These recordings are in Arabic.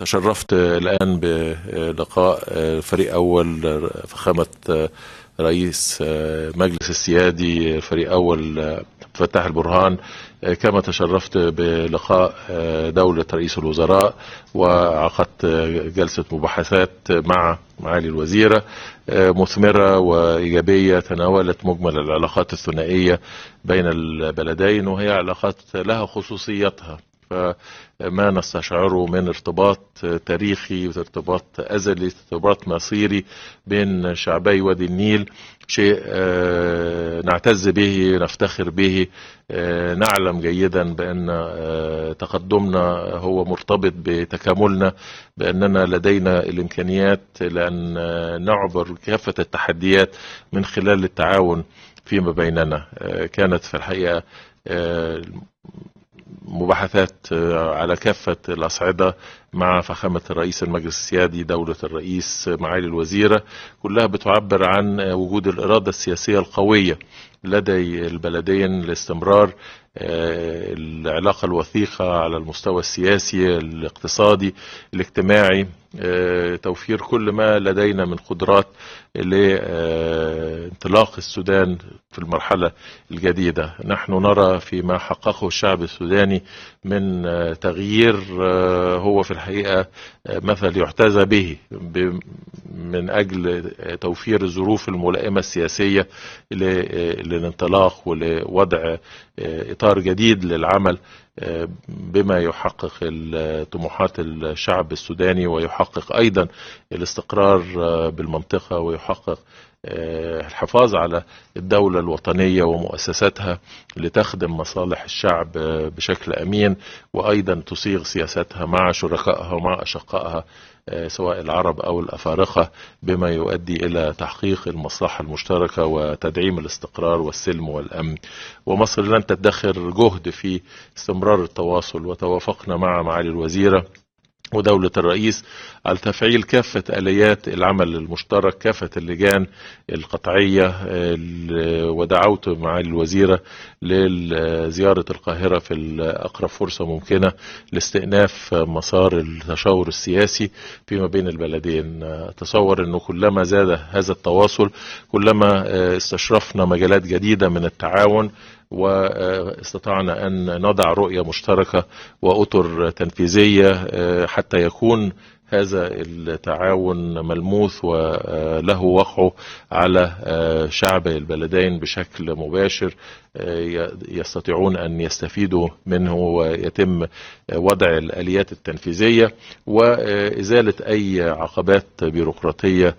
تشرفت الآن بلقاء فريق أول فخامة رئيس مجلس السيادي فريق أول فتاح البرهان كما تشرفت بلقاء دولة رئيس الوزراء وعقدت جلسة مباحثات مع معالي الوزيرة مثمرة وإيجابية تناولت مجمل العلاقات الثنائية بين البلدين وهي علاقات لها خصوصيتها ما نستشعره من ارتباط تاريخي وارتباط أزلي ارتباط مصيري بين شعبي وادي النيل شيء آه، نعتز به نفتخر به آه، نعلم جيدا بأن آه، تقدمنا هو مرتبط بتكاملنا بأننا لدينا الإمكانيات لأن نعبر كافة التحديات من خلال التعاون فيما بيننا كانت في الحقيقة مباحثات آه، على كافة الأصعدة مع فخامة الرئيس المجلس السيادي دولة الرئيس معالي الوزيرة كلها بتعبر عن وجود الإرادة السياسية القوية لدي البلدين لاستمرار آه، العلاقة الوثيقة على المستوى السياسي الاقتصادي الاجتماعي آه، توفير كل ما لدينا من قدرات لانطلاق آه، السودان في المرحلة الجديدة نحن نرى فيما حققه الشعب السوداني من تغيير هو في الحقيقة مثل يحتذى به من أجل توفير الظروف الملائمة السياسية للانطلاق ولوضع إطار جديد للعمل بما يحقق طموحات الشعب السوداني ويحقق ايضا الاستقرار بالمنطقه ويحقق الحفاظ على الدولة الوطنية ومؤسساتها لتخدم مصالح الشعب بشكل أمين وأيضا تصيغ سياساتها مع شركائها ومع أشقائها آه، سواء العرب أو الأفارقة بما يؤدي إلى تحقيق المصلحة المشتركة وتدعيم الاستقرار والسلم والأمن ومصر لن تدخر جهد في استمرار التواصل وتوافقنا مع معالي الوزيرة ودولة الرئيس على تفعيل كافة آليات العمل المشترك كافة اللجان القطعية ودعوت مع الوزيرة لزيارة القاهرة في أقرب فرصة ممكنة لاستئناف مسار التشاور السياسي فيما بين البلدين أتصور أنه كلما زاد هذا التواصل كلما آه، استشرفنا مجالات جديدة من التعاون واستطعنا أن نضع رؤية مشتركة وأطر تنفيذية آه، حتى يكون هذا التعاون ملموس وله وقعه على شعب البلدين بشكل مباشر يستطيعون أن يستفيدوا منه ويتم وضع الآليات التنفيذية وإزالة أي عقبات بيروقراطية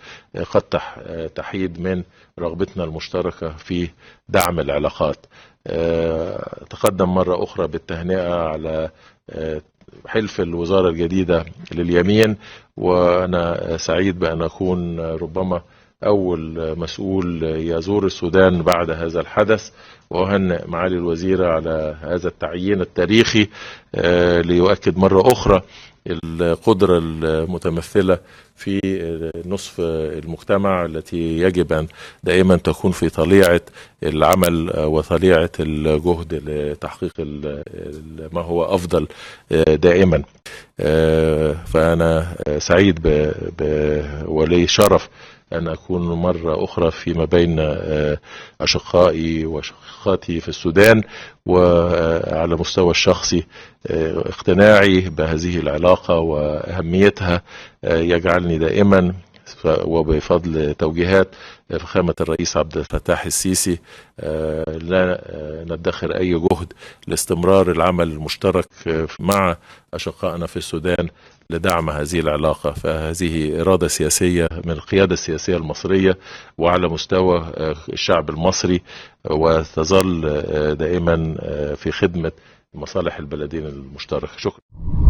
قد تحيد من رغبتنا المشتركة في دعم العلاقات تقدم مرة أخرى بالتهنئة على حلف الوزارة الجديدة لليمين وأنا سعيد بأن أكون ربما أول مسؤول يزور السودان بعد هذا الحدث وأهنئ معالي الوزيرة على هذا التعيين التاريخي آه، ليؤكد مرة أخرى القدرة المتمثلة في نصف المجتمع التي يجب أن دائما تكون في طليعة العمل وطليعة الجهد لتحقيق ما هو أفضل دائما آه، فأنا سعيد ولي شرف أن أكون مرة أخرى فيما بين آه، أشقائي وشقاتي في السودان وعلى آه، مستوى الشخصي آه، اقتناعي بهذه العلاقة وأهميتها يجعلني دائما وبفضل توجيهات فخامة الرئيس عبد الفتاح السيسي آه، لا آه، ندخر أي جهد لاستمرار العمل المشترك مع أشقائنا في السودان لدعم هذه العلاقة فهذه إرادة سياسية من القيادة السياسية المصرية وعلى مستوى آه، الشعب المصري وتظل دائما في خدمة مصالح البلدين المشترك شكرا